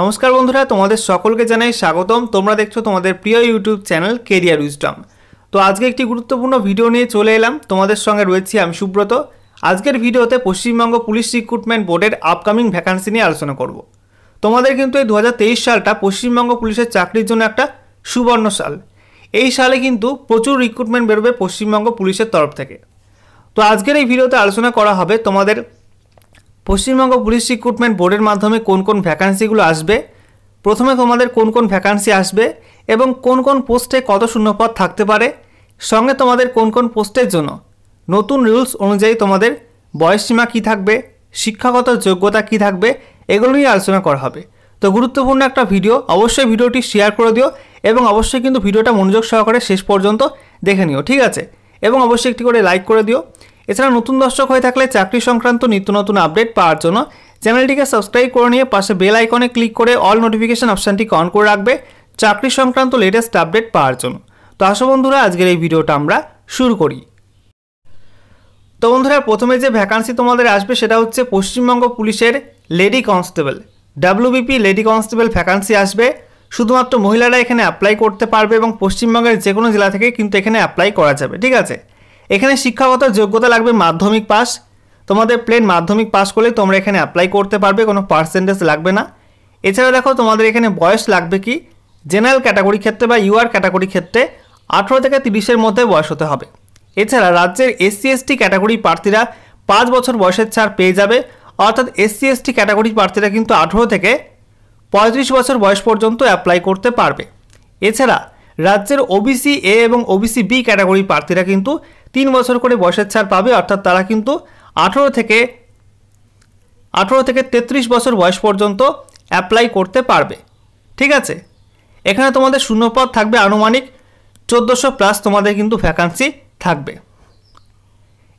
নমস্কার বন্ধুরা তোমাদের সকলকে জানাই স্বাগতম তোমরা দেখছো তোমাদের প্রিয় ইউটিউব চ্যানেল কেরিয়ার উইস্টম তো আজকে একটি গুরুত্বপূর্ণ ভিডিও নিয়ে চলে এলাম তোমাদের সঙ্গে রয়েছি আমি সুব্রত আজকের ভিডিওতে পশ্চিমবঙ্গ পুলিশ রিক্রুটমেন্ট বোর্ডের আপকামিং ভ্যাকান্সি নিয়ে আলোচনা করব তোমাদের কিন্তু এই দু সালটা পশ্চিমবঙ্গ পুলিশের চাকরির জন্য একটা সুবর্ণ সাল এই সালে কিন্তু প্রচুর রিক্রুটমেন্ট বেরোবে পশ্চিমবঙ্গ পুলিশের তরফ থেকে তো আজকের এই ভিডিওতে আলোচনা করা হবে তোমাদের পশ্চিমবঙ্গ পুলিশ রিক্রুটমেন্ট বোর্ডের মাধ্যমে কোন কোন ভ্যাকান্সিগুলো আসবে প্রথমে তোমাদের কোন কোন ভ্যাকান্সি আসবে এবং কোন কোন পোস্টে কত শূন্যপদ থাকতে পারে সঙ্গে তোমাদের কোন কোন পোস্টের জন্য নতুন রুলস অনুযায়ী তোমাদের বয়সসীমা কী থাকবে শিক্ষাগত যোগ্যতা কী থাকবে এগুলো নিয়ে আলোচনা করা হবে তো গুরুত্বপূর্ণ একটা ভিডিও অবশ্যই ভিডিওটি শেয়ার করে দিও এবং অবশ্যই কিন্তু ভিডিওটা মনোযোগ সহকারে শেষ পর্যন্ত দেখে নিও ঠিক আছে এবং অবশ্যই একটি করে লাইক করে দিও এছাড়া নতুন দর্শক হয়ে থাকলে চাকরি সংক্রান্ত নিত্য নতুন আপডেট পাওয়ার জন্য চ্যানেলটিকে সাবস্ক্রাইব করে নিয়ে পাশে বেল আইকনে ক্লিক করে অল নোটিফিকেশান অপশানটি অন করে রাখবে চাকরি সংক্রান্ত লেটেস্ট আপডেট পাওয়ার জন্য তো আসো বন্ধুরা আজকের এই ভিডিওটা আমরা শুরু করি তো বন্ধুরা প্রথমে যে ভ্যাকান্সি তোমাদের আসবে সেটা হচ্ছে পশ্চিমবঙ্গ পুলিশের lady constable WBP lady constable vacancy আসবে শুধুমাত্র মহিলারা এখানে অ্যাপ্লাই করতে পারবে এবং পশ্চিমবঙ্গের যে কোনো জেলা থেকে কিন্তু এখানে অ্যাপ্লাই করা যাবে ঠিক আছে এখানে শিক্ষাগত যোগ্যতা লাগবে মাধ্যমিক পাস তোমাদের প্লেন মাধ্যমিক পাস করলে তোমরা এখানে অ্যাপ্লাই করতে পারবে কোনো পার্সেন্টেজ লাগবে না এছাড়া দেখো তোমাদের এখানে বয়স লাগবে কি জেনারেল ক্যাটাগরি ক্ষেত্রে বা ইউআর ক্যাটাগরি ক্ষেত্রে আঠেরো থেকে তিরিশের মধ্যে বয়স হতে হবে এছাড়া রাজ্যের এসসি এসটি ক্যাটাগরি প্রার্থীরা পাঁচ বছর বয়সের ছাড় পেয়ে যাবে অর্থাৎ এসসি এসটি ক্যাটাগরি প্রার্থীরা কিন্তু আঠেরো থেকে পঁয়ত্রিশ বছর বয়স পর্যন্ত অ্যাপ্লাই করতে পারবে এছাড়া রাজ্যের ওবিসি এ এবং ওবিসি বি ক্যাটাগরি প্রার্থীরা কিন্তু তিন বছর করে বয়সের ছাড় পাবে অর্থাৎ তারা কিন্তু আঠেরো থেকে আঠেরো থেকে তেত্রিশ বছর বয়স পর্যন্ত অ্যাপ্লাই করতে পারবে ঠিক আছে এখানে তোমাদের শূন্যপদ থাকবে আনুমানিক চোদ্দোশো প্লাস তোমাদের কিন্তু ভ্যাকান্সি থাকবে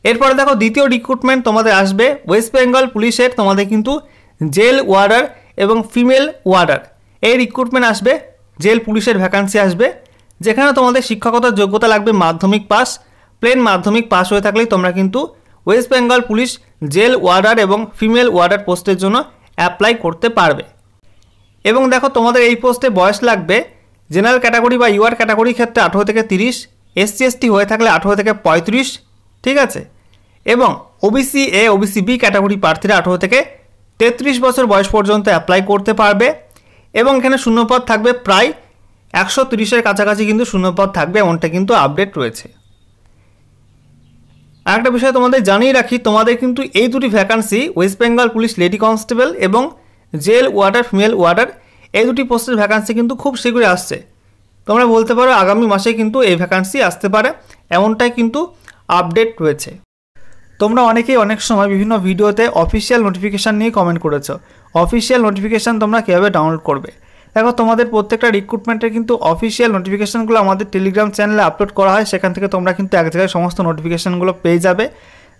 এরপরে দেখো দ্বিতীয় রিক্রুটমেন্ট তোমাদের আসবে ওয়েস্ট বেঙ্গল পুলিশের তোমাদের কিন্তু জেল ওয়ার্ডার এবং ফিমেল ওয়ার্ডার এই রিক্রুটমেন্ট আসবে জেল পুলিশের ভ্যাকান্সি আসবে যেখানে তোমাদের শিক্ষকতার যোগ্যতা লাগবে মাধ্যমিক পাস প্লেন মাধ্যমিক পাশ হয়ে থাকলেই তোমরা কিন্তু West Bengal police jail warder এবং ফিমেল ওয়ার্ডার পোস্টের জন্য অ্যাপ্লাই করতে পারবে এবং দেখো তোমাদের এই পোস্টে বয়স লাগবে জেনারেল ক্যাটাগরি বা ইউআর ক্যাটাগরির ক্ষেত্রে আঠেরো থেকে তিরিশ এসসি এসটি হয়ে থাকলে আঠেরো থেকে পঁয়ত্রিশ ঠিক আছে এবং OBC A OBC B category প্রার্থীরা আঠেরো থেকে তেত্রিশ বছর বয়স পর্যন্ত অ্যাপ্লাই করতে পারবে এবং এখানে শূন্যপদ থাকবে প্রায় একশো তিরিশের কাছাকাছি কিন্তু শূন্যপদ থাকবে এমনটা কিন্তু আপডেট রয়েছে আরেকটা বিষয় তোমাদের জানিয়ে রাখি তোমাদের কিন্তু এই দুটি vacancy West Bengal police lady constable এবং জেল ওয়ার্ডার ফিমেল ওয়ার্ডার এই দুটি পোস্টের ভ্যাকান্সি কিন্তু খুব শীঘ্রই আসছে তোমরা বলতে পারো আগামী মাসে কিন্তু এই ভ্যাকান্সি আসতে পারে এমনটাই কিন্তু আপডেট রয়েছে তোমরা অনেকেই অনেক সময় বিভিন্ন ভিডিওতে অফিসিয়াল নোটিফিকেশান নিয়ে কমেন্ট করেছো অফিসিয়াল নোটিফিকেশান তোমরা কীভাবে ডাউনলোড করবে দেখো তোমাদের প্রত্যেকটা রিক্রুটমেন্টের কিন্তু অফিসিয়াল নোটিফিকেশানগুলো আমাদের টেলিগ্রাম চ্যানেলে আপলোড করা হয় সেখান থেকে তোমরা কিন্তু এক জায়গায় সমস্ত নোটিফিকেশানগুলো পেয়ে যাবে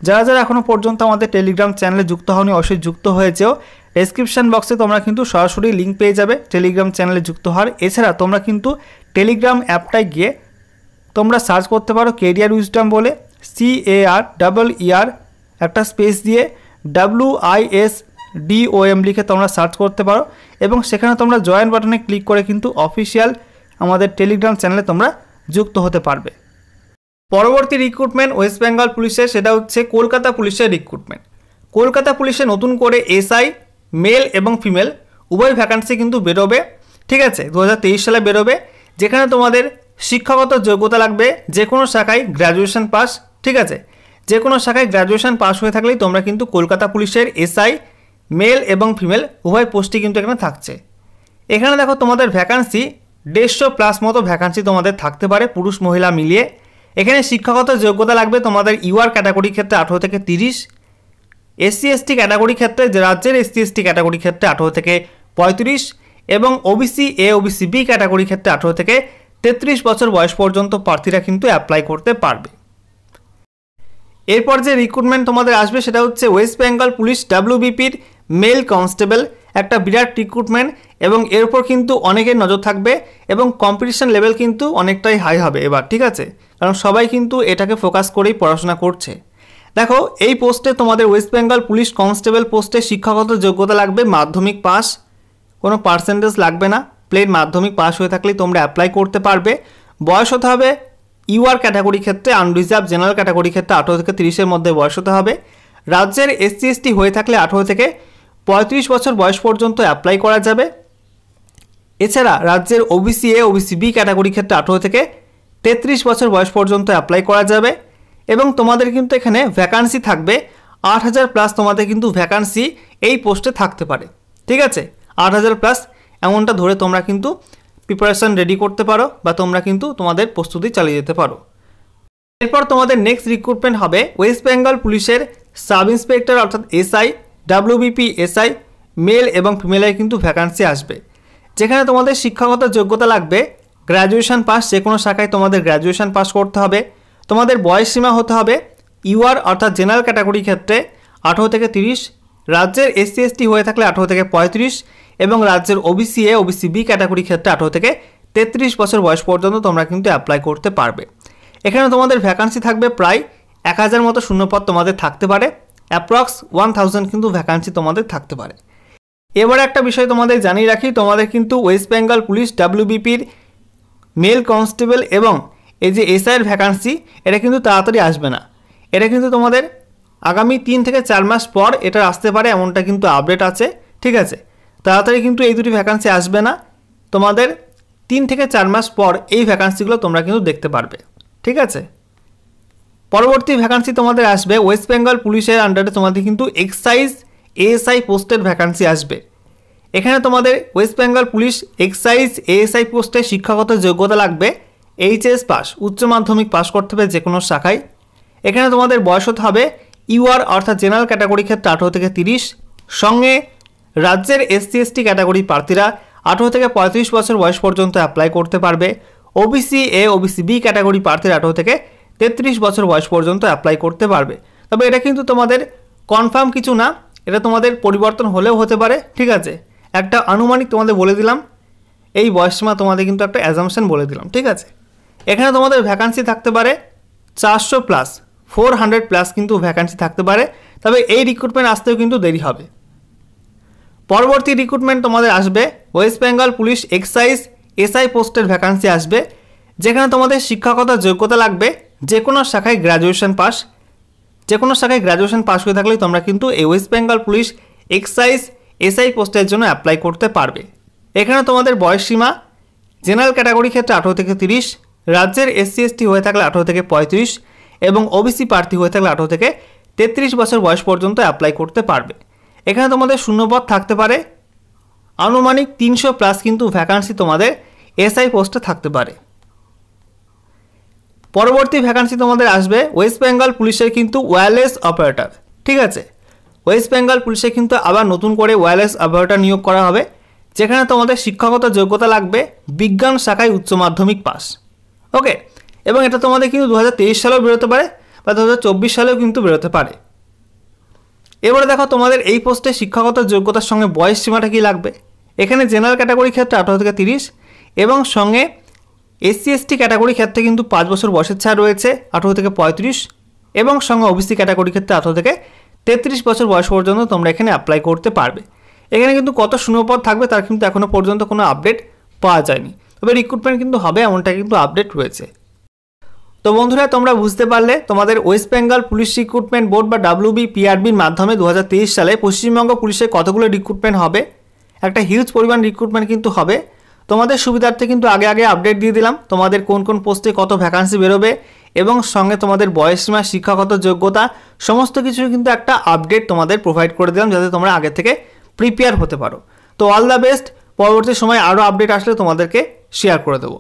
যারা যারা এখনও পর্যন্ত আমাদের টেলিগ্রাম চ্যানেলে যুক্ত হওনি অবশ্যই যুক্ত হয়েছেও ডেসক্রিপশান বক্সে তোমরা কিন্তু সরাসরি লিঙ্ক পেয়ে যাবে টেলিগ্রাম চ্যানেলে যুক্ত হওয়ার এছাড়া তোমরা কিন্তু টেলিগ্রাম অ্যাপটায় গিয়ে তোমরা সার্চ করতে পারো কেরিয়ার উইজডাম বলে C A R double E R একটা স্পেস দিয়ে ডাব্লু আই এস ডিওএম লিখে তোমরা সার্চ করতে পারো এবং সেখানে তোমরা জয়েন বাটনে ক্লিক করে কিন্তু অফিসিয়াল আমাদের টেলিগ্রাম চ্যানেলে তোমরা যুক্ত হতে পারবে পরবর্তী রিক্রুটমেন্ট ওয়েস্ট বেঙ্গল পুলিশের সেটা হচ্ছে কলকাতা পুলিশের রিক্রুটমেন্ট কলকাতা পুলিশে নতুন করে এসআই মেল এবং ফিমেল উভয় ভ্যাকান্সি কিন্তু বেরোবে ঠিক আছে দু সালে বেরোবে যেখানে তোমাদের শিক্ষাগত যোগ্যতা লাগবে যে কোনো শাখায় গ্র্যাজুয়েশন পাস ঠিক আছে যে কোনো শাখায় গ্র্যাজুয়েশন পাস হয়ে থাকলেই তোমরা কিন্তু কলকাতা পুলিশের এসআই মেল এবং ফিমেল উভয় পোস্টই কিন্তু এখানে থাকছে এখানে দেখো তোমাদের ভ্যাকান্সি দেড়শো প্লাস মতো ভ্যাকান্সি তোমাদের থাকতে পারে পুরুষ মহিলা মিলিয়ে এখানে শিক্ষাগত যোগ্যতা লাগবে তোমাদের ইউআর ক্যাটাগরির ক্ষেত্রে আঠেরো থেকে তিরিশ এসসি এসটি ক্যাটাগরির ক্ষেত্রে রাজ্যের এসসি এসটি ক্যাটাগরির ক্ষেত্রে আঠেরো থেকে পঁয়ত্রিশ এবং ওবিসি এ ওবিসি বি ক্যাটাগরির ক্ষেত্রে আঠেরো থেকে তেত্রিশ বছর বয়স পর্যন্ত প্রার্থীরা কিন্তু অ্যাপ্লাই করতে পারবে এরপর যে রিক্রুটমেন্ট তোমাদের আসবে সেটা হচ্ছে ওয়েস্ট বেঙ্গল পুলিশ ডাব্লিউবিপির মেল কনস্টেবল একটা বিরাট রিক্রুটমেন্ট এবং এর উপর কিন্তু অনেকের নজর থাকবে এবং কম্পিটিশন লেভেল কিন্তু অনেকটাই হাই হবে এবার ঠিক আছে কারণ সবাই কিন্তু এটাকে ফোকাস করেই পড়াশোনা করছে দেখো এই পোস্টে তোমাদের ওয়েস্ট বেঙ্গল পুলিশ কনস্টেবল পোস্টে শিক্ষাগত যোগ্যতা লাগবে মাধ্যমিক পাস কোনো পার্সেন্টেজ লাগবে না প্লেন মাধ্যমিক পাস হয়ে থাকলে তোমরা অ্যাপ্লাই করতে পারবে বয়স হতে হবে ইউআর ক্যাটাগরি ক্ষেত্রে আনরিজার্ভ জেনারেল ক্যাটাগরি ক্ষেত্রে আঠেরো থেকে তিরিশের মধ্যে বয়স হতে হবে রাজ্যের এসসি এসটি হয়ে থাকলে আঠেরো থেকে পঁয়ত্রিশ বছর বয়স পর্যন্ত অ্যাপ্লাই করা যাবে এছাড়া রাজ্যের ওবিসি এ ওবিসি বি ক্যাটাগরির ক্ষেত্রে আঠেরো থেকে তেত্রিশ বছর বয়স পর্যন্ত অ্যাপ্লাই করা যাবে এবং তোমাদের কিন্তু এখানে ভ্যাকান্সি থাকবে আট হাজার প্লাস তোমাদের কিন্তু ভ্যাকান্সি এই পোস্টে থাকতে পারে ঠিক আছে আট হাজার প্লাস এমনটা ধরে তোমরা কিন্তু প্রিপারেশান রেডি করতে পারো বা তোমরা কিন্তু তোমাদের প্রস্তুতি চালিয়ে যেতে পারো এরপর তোমাদের নেক্সট রিক্রুটমেন্ট হবে ওয়েস্ট বেঙ্গল পুলিশের সাব ইন্সপেক্টর অর্থাৎ এসআই ডাব্লিউবিপি এসআই মেল এবং ফিমেলের কিন্তু ভ্যাকান্সি আসবে যেখানে তোমাদের শিক্ষাগত যোগ্যতা লাগবে গ্র্যাজুয়েশন পাস যে কোনো শাখায় তোমাদের গ্র্যাজুয়েশন পাস করতে হবে তোমাদের বয়স সীমা হতে হবে ইউআর অর্থাৎ জেনারেল ক্যাটাগরির ক্ষেত্রে আঠেরো থেকে তিরিশ রাজ্যের এসসি এসটি হয়ে থাকলে আঠেরো থেকে পঁয়ত্রিশ এবং রাজ্যের ওবিসি এ ওবিসি বি ক্যাটাগরির ক্ষেত্রে আঠেরো থেকে তেত্রিশ বছর বয়স পর্যন্ত তোমরা কিন্তু অ্যাপ্লাই করতে পারবে এখানে তোমাদের ভ্যাকান্সি থাকবে প্রায় এক হাজার মতো শূন্যপদ তোমাদের থাকতে পারে অ্যাপ্রক্স ওয়ান থাউজেন্ড কিন্তু ভ্যাকান্সি তোমাদের থাকতে পারে এবারে একটা বিষয় তোমাদের জানিয়ে রাখি তোমাদের কিন্তু ওয়েস্ট বেঙ্গল পুলিশ ডাব্লিউবিপির মেল কনস্টেবল এবং এই যে এসআইয়ের ভ্যাকান্সি এটা কিন্তু তাড়াতাড়ি আসবে না এটা কিন্তু তোমাদের আগামী তিন থেকে চার মাস পর এটা আসতে পারে এমনটা কিন্তু আপডেট আছে ঠিক আছে তাড়াতাড়ি কিন্তু এই দুটি ভ্যাকান্সি আসবে না তোমাদের তিন থেকে চার মাস পর এই ভ্যাকান্সিগুলো তোমরা কিন্তু দেখতে পারবে ঠিক আছে পরবর্তী ভ্যাকান্সি তোমাদের আসবে ওয়েস্ট বেঙ্গল পুলিশের আন্ডারে তোমাদের কিন্তু এক্সাইজ এএসআই পোস্টের ভ্যাকান্সি আসবে এখানে তোমাদের West Bengal police excise ASI পোস্টে শিক্ষাগত যোগ্যতা লাগবে এইচএস পাস উচ্চ মাধ্যমিক পাস করতে হবে যে কোনো শাখায় এখানে তোমাদের বয়স হতে হবে ইউআর অর্থাৎ জেনারেল ক্যাটাগরি ক্ষেত্রে আঠেরো থেকে তিরিশ সঙ্গে রাজ্যের এসসি এসটি ক্যাটাগরি প্রার্থীরা আঠেরো থেকে পঁয়ত্রিশ বছর বয়স পর্যন্ত অ্যাপ্লাই করতে পারবে OBC A OBC B category প্রার্থীরা আঠেরো থেকে তেত্রিশ বছর বয়স পর্যন্ত অ্যাপ্লাই করতে পারবে তবে এটা কিন্তু তোমাদের কনফার্ম কিছু না এটা তোমাদের পরিবর্তন হলেও হতে পারে ঠিক আছে একটা আনুমানিক তোমাদের বলে দিলাম এই মা তোমাদের কিন্তু একটা অ্যাজামশন বলে দিলাম ঠিক আছে এখানে তোমাদের ভ্যাকান্সি থাকতে পারে চারশো প্লাস ফোর হান্ড্রেড প্লাস কিন্তু ভ্যাকান্সি থাকতে পারে তবে এই রিক্রুটমেন্ট আসতেও কিন্তু দেরি হবে পরবর্তী রিক্রুটমেন্ট তোমাদের আসবে West Bengal police excise SI পোস্টের ভ্যাকান্সি আসবে যেখানে তোমাদের শিক্ষাগত যোগ্যতা লাগবে যে কোনো শাখায় গ্র্যাজুয়েশন পাস যে কোনো শাখায় গ্র্যাজুয়েশন পাস হয়ে থাকলে তোমরা কিন্তু এই West Bengal police excise SI পোস্টের জন্য অ্যাপ্লাই করতে পারবে এখানে তোমাদের বয়স সীমা জেনারেল ক্যাটাগরি ক্ষেত্রে আঠেরো থেকে তিরিশ রাজ্যের এসসি এসটি হয়ে থাকলে আঠেরো থেকে পঁয়ত্রিশ এবং ওবিসি প্রার্থী হয়ে থাকলে আঠেরো থেকে তেত্রিশ বছর বয়স পর্যন্ত অ্যাপ্লাই করতে পারবে এখানে তোমাদের শূন্যপদ থাকতে পারে আনুমানিক তিনশো প্লাস কিন্তু ভ্যাকান্সি তোমাদের এসআই পোস্টে থাকতে পারে পরবর্তী ভ্যাকান্সি তোমাদের আসবে ওয়েস্ট বেঙ্গল পুলিশের কিন্তু ওয়্যারলেস অপারেটার ঠিক আছে ওয়েস্ট বেঙ্গল পুলিশে কিন্তু আবার নতুন করে ওয়্যারলেস অপারেটার নিয়োগ করা হবে যেখানে তোমাদের শিক্ষাগত যোগ্যতা লাগবে বিজ্ঞান শাখায় উচ্চ মাধ্যমিক পাস ওকে এবং এটা তোমাদের কিন্তু দু সালেও বেরোতে পারে বা দু সালেও কিন্তু বেরোতে পারে এবারে দেখো তোমাদের এই পোস্টে শিক্ষাগত যোগ্যতার সঙ্গে বয়স সীমাটা কি লাগবে এখানে জেনারেল ক্যাটাগরি ক্ষেত্রে আঠারো থেকে তিরিশ এবং সঙ্গে এসসি এসটি ক্যাটাগরি ক্ষেত্রে কিন্তু পাঁচ বছর বয়সের ছাড় রয়েছে আঠেরো থেকে পঁয়ত্রিশ এবং সঙ্গে ওবিসি ক্যাটাগরি ক্ষেত্রে আঠেরো থেকে তেত্রিশ বছর বয়স পর্যন্ত তোমরা এখানে অ্যাপ্লাই করতে পারবে এখানে কিন্তু কত শূন্যপদ থাকবে তার কিন্তু এখনও পর্যন্ত কোনো আপডেট পাওয়া যায়নি তবে রিক্রুটমেন্ট কিন্তু হবে এমনটা কিন্তু আপডেট রয়েছে তো বন্ধুরা তোমরা বুঝতে পারলে তোমাদের West Bengal police recruitment board বা ডাব্লিউবি পিআরবির মাধ্যমে দু সালে পশ্চিমবঙ্গ পুলিশের কতগুলো রিক্রুটমেন্ট হবে একটা হিউজ পরিমাণ রিক্রুটমেন্ট কিন্তু হবে তোমাদের সুবিধার্থে কিন্তু আগে আগে আপডেট দিয়ে দিলাম তোমাদের কোন কোন পোস্টে কত ভ্যাকান্সি বেরোবে এবং সঙ্গে তোমাদের সীমা শিক্ষাগত যোগ্যতা সমস্ত কিছু কিন্তু একটা আপডেট তোমাদের প্রোভাইড করে দিলাম যাতে তোমরা আগে থেকে প্রিপেয়ার হতে পারো তো অল দ্য বেস্ট পরবর্তী সময় আরও আপডেট আসলে তোমাদেরকে শেয়ার করে দেবো